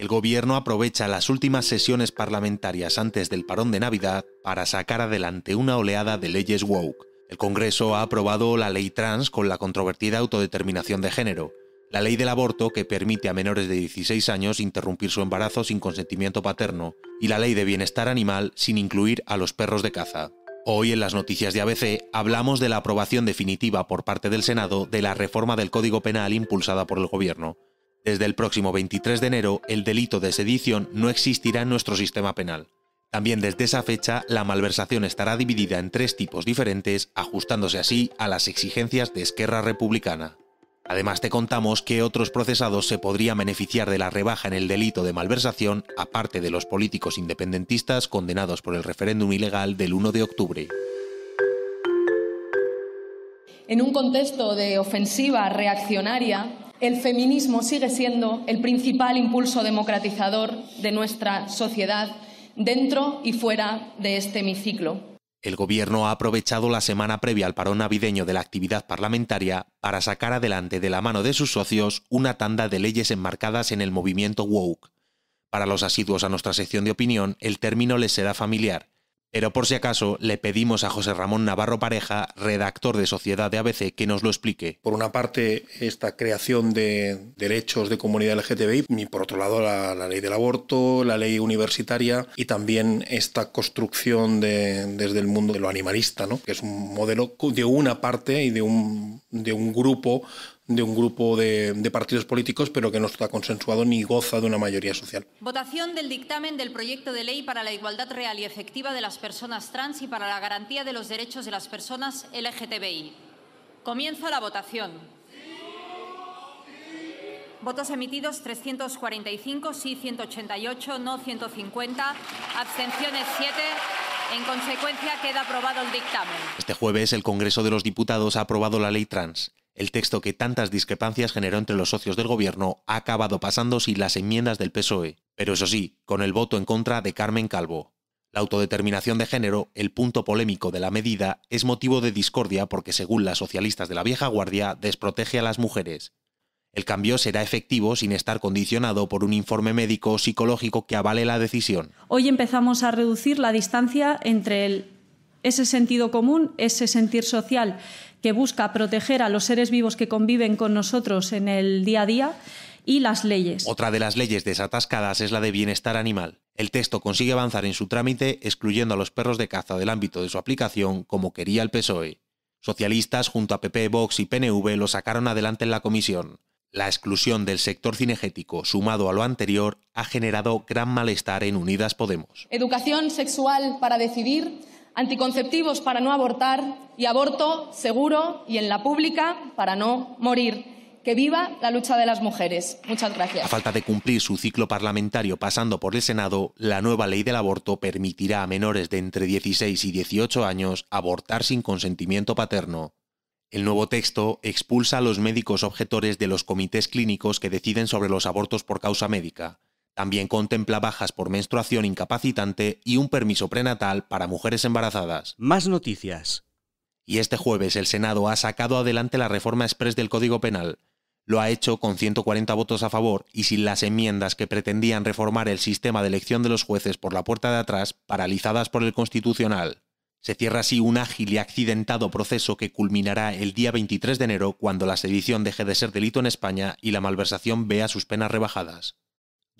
el Gobierno aprovecha las últimas sesiones parlamentarias antes del parón de Navidad para sacar adelante una oleada de leyes woke. El Congreso ha aprobado la ley trans con la controvertida autodeterminación de género, la ley del aborto que permite a menores de 16 años interrumpir su embarazo sin consentimiento paterno y la ley de bienestar animal sin incluir a los perros de caza. Hoy en las noticias de ABC hablamos de la aprobación definitiva por parte del Senado de la reforma del Código Penal impulsada por el Gobierno, desde el próximo 23 de enero, el delito de sedición no existirá en nuestro sistema penal. También desde esa fecha, la malversación estará dividida en tres tipos diferentes, ajustándose así a las exigencias de Esquerra Republicana. Además, te contamos que otros procesados se podrían beneficiar de la rebaja en el delito de malversación, aparte de los políticos independentistas condenados por el referéndum ilegal del 1 de octubre. En un contexto de ofensiva reaccionaria, el feminismo sigue siendo el principal impulso democratizador de nuestra sociedad dentro y fuera de este hemiciclo. El Gobierno ha aprovechado la semana previa al parón navideño de la actividad parlamentaria para sacar adelante de la mano de sus socios una tanda de leyes enmarcadas en el movimiento woke. Para los asiduos a nuestra sección de opinión, el término les será familiar, pero por si acaso, le pedimos a José Ramón Navarro Pareja, redactor de Sociedad de ABC, que nos lo explique. Por una parte, esta creación de derechos de comunidad LGTBI, y por otro lado, la, ley del aborto, la ley universitaria y también esta construcción desde el mundo de lo animalista, ¿no? que es un modelo de una parte y de un, de un grupo de un grupo de, partidos políticos, pero que no está consensuado ni goza de una mayoría social. Votación del dictamen del proyecto de ley para la igualdad real y efectiva de las personas trans y para la garantía de los derechos de las personas LGTBI. Comienza la votación. Votos emitidos 345, sí 188, no 150, abstenciones 7. En consecuencia, queda aprobado el dictamen. Este jueves, el Congreso de los Diputados ha aprobado la ley trans. El texto que tantas discrepancias generó entre los socios del gobierno ha acabado pasando sin las enmiendas del PSOE, pero eso sí, con el voto en contra de Carmen Calvo. La autodeterminación de género, el punto polémico de la medida, es motivo de discordia porque, según las socialistas de la vieja guardia, desprotege a las mujeres. El cambio será efectivo sin estar condicionado por un informe médico o psicológico que avale la decisión. Hoy empezamos a reducir la distancia entre el, ese sentido común, ese sentir social que busca proteger a los seres vivos que conviven con nosotros en el día a día y las leyes. Otra de las leyes desatascadas es la de bienestar animal. El texto consigue avanzar en su trámite excluyendo a los perros de caza del ámbito de su aplicación como quería el PSOE. Socialistas junto a PP, Vox y PNV lo sacaron adelante en la comisión. La exclusión del sector cinegético, sumado a lo anterior, ha generado gran malestar en Unidas Podemos. Educación sexual para decidir anticonceptivos para no abortar y aborto seguro y en la pública para no morir. Que viva la lucha de las mujeres. Muchas gracias. A falta de cumplir su ciclo parlamentario pasando por el Senado, la nueva ley del aborto permitirá a menores de entre 16 y 18 años abortar sin consentimiento paterno. El nuevo texto expulsa a los médicos objetores de los comités clínicos que deciden sobre los abortos por causa médica también contempla bajas por menstruación incapacitante y un permiso prenatal para mujeres embarazadas. Más noticias. Y este jueves el Senado ha sacado adelante la reforma express del Código Penal. Lo ha hecho con 140 votos a favor y sin las enmiendas que pretendían reformar el sistema de elección de los jueces por la puerta de atrás, paralizadas por el Constitucional. Se cierra así un ágil y accidentado proceso que culminará el día 23 de enero cuando la sedición deje de ser delito en España y la malversación vea sus penas rebajadas.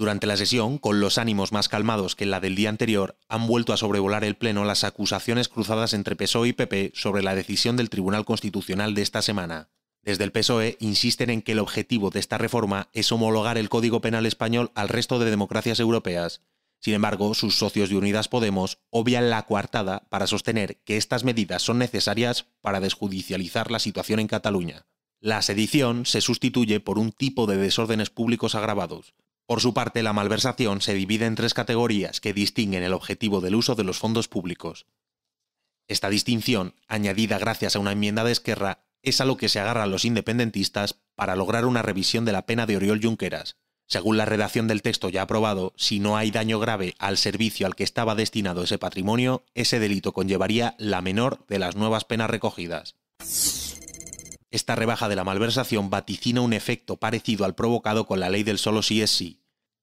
Durante la sesión, con los ánimos más calmados que la del día anterior, han vuelto a sobrevolar el Pleno las acusaciones cruzadas entre PSOE y PP sobre la decisión del Tribunal Constitucional de esta semana. Desde el PSOE insisten en que el objetivo de esta reforma es homologar el Código Penal español al resto de democracias europeas. Sin embargo, sus socios de Unidas Podemos obvian la coartada para sostener que estas medidas son necesarias para desjudicializar la situación en Cataluña. La sedición se sustituye por un tipo de desórdenes públicos agravados, por su parte, la malversación se divide en tres categorías que distinguen el objetivo del uso de los fondos públicos. Esta distinción, añadida gracias a una enmienda de Esquerra, es a lo que se agarran los independentistas para lograr una revisión de la pena de Oriol Junqueras. Según la redacción del texto ya aprobado, si no hay daño grave al servicio al que estaba destinado ese patrimonio, ese delito conllevaría la menor de las nuevas penas recogidas. Esta rebaja de la malversación vaticina un efecto parecido al provocado con la ley del solo sí es sí,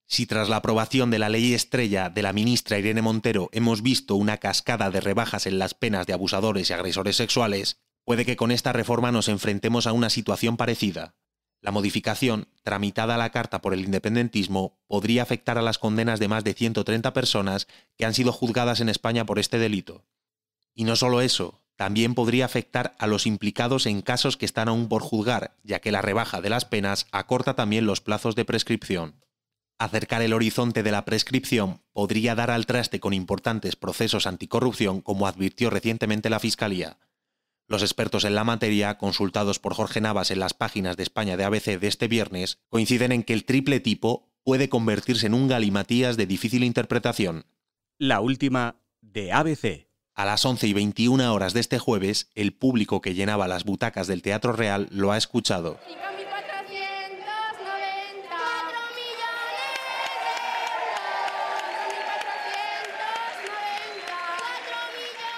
si tras la aprobación de la ley estrella de la ministra Irene Montero hemos visto una cascada de rebajas en las penas de abusadores y agresores sexuales, puede que con esta reforma nos enfrentemos a una situación parecida. La modificación, tramitada a la carta por el independentismo, podría afectar a las condenas de más de 130 personas que han sido juzgadas en España por este delito. Y no solo eso, también podría afectar a los implicados en casos que están aún por juzgar, ya que la rebaja de las penas acorta también los plazos de prescripción. Acercar el horizonte de la prescripción podría dar al traste con importantes procesos anticorrupción, como advirtió recientemente la Fiscalía. Los expertos en la materia, consultados por Jorge Navas en las páginas de España de ABC de este viernes, coinciden en que el triple tipo puede convertirse en un galimatías de difícil interpretación. La última de ABC. A las 11 y 21 horas de este jueves, el público que llenaba las butacas del Teatro Real lo ha escuchado.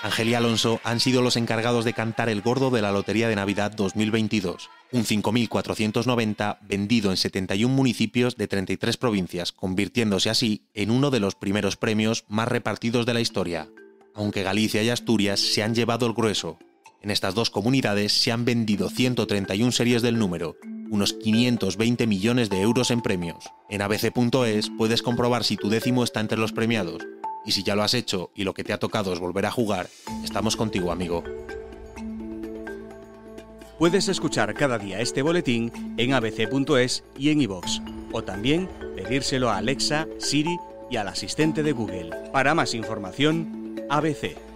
Ángel y Alonso han sido los encargados de cantar el gordo de la Lotería de Navidad 2022, un 5.490 vendido en 71 municipios de 33 provincias, convirtiéndose así en uno de los primeros premios más repartidos de la historia. Aunque Galicia y Asturias se han llevado el grueso, en estas dos comunidades se han vendido 131 series del número, unos 520 millones de euros en premios. En abc.es puedes comprobar si tu décimo está entre los premiados y si ya lo has hecho y lo que te ha tocado es volver a jugar, estamos contigo, amigo. Puedes escuchar cada día este boletín en abc.es y en iVox. o también pedírselo a Alexa, Siri y al asistente de Google. Para más información, ABC.